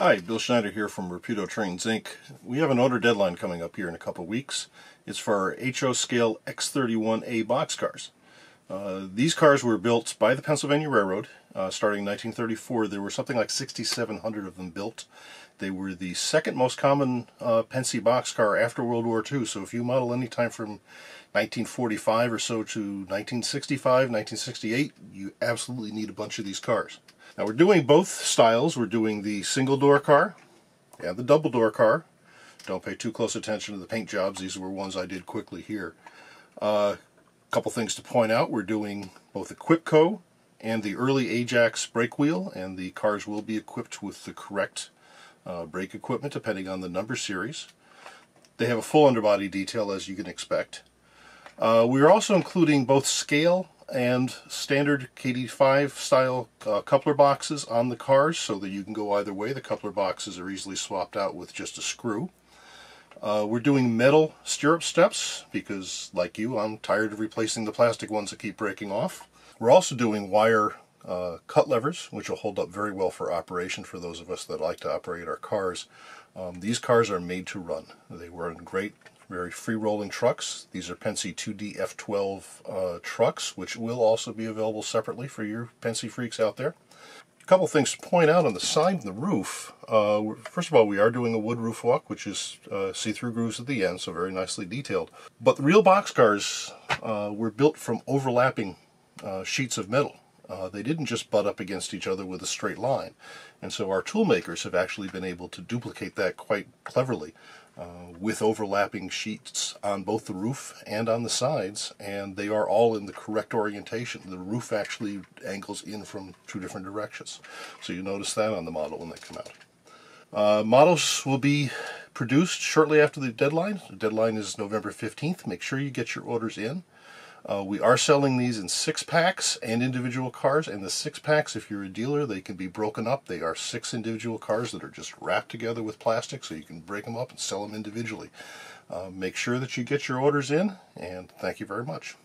Hi, Bill Schneider here from Rapido Trains Inc. We have an order deadline coming up here in a couple weeks. It's for our HO scale X31A boxcars. Uh, these cars were built by the Pennsylvania Railroad uh, starting 1934. There were something like 6,700 of them built. They were the second most common uh, Pensy boxcar after World War II. So if you model any time from 1945 or so to 1965, 1968, you absolutely need a bunch of these cars. Now we're doing both styles. We're doing the single door car and the double door car. Don't pay too close attention to the paint jobs. These were ones I did quickly here. A uh, couple things to point out. We're doing both the Quipco and the early Ajax brake wheel, and the cars will be equipped with the correct uh, brake equipment depending on the number series. They have a full underbody detail as you can expect. Uh, we are also including both scale and standard KD5 style uh, coupler boxes on the cars so that you can go either way. The coupler boxes are easily swapped out with just a screw. Uh, we're doing metal stirrup steps because, like you, I'm tired of replacing the plastic ones that keep breaking off. We're also doing wire uh, cut levers, which will hold up very well for operation for those of us that like to operate our cars. Um, these cars are made to run. They were in great, very free-rolling trucks. These are Pensy 2D F12 uh, trucks, which will also be available separately for your Pensy freaks out there. A couple things to point out on the side of the roof. Uh, first of all, we are doing a wood roof walk, which is uh, see-through grooves at the end, so very nicely detailed. But the real boxcars uh, were built from overlapping uh, sheets of metal. Uh, they didn't just butt up against each other with a straight line. And so our toolmakers have actually been able to duplicate that quite cleverly uh, with overlapping sheets on both the roof and on the sides, and they are all in the correct orientation. The roof actually angles in from two different directions. So you notice that on the model when they come out. Uh, models will be produced shortly after the deadline. The deadline is November 15th. Make sure you get your orders in. Uh, we are selling these in six packs and individual cars. And the six packs, if you're a dealer, they can be broken up. They are six individual cars that are just wrapped together with plastic, so you can break them up and sell them individually. Uh, make sure that you get your orders in, and thank you very much.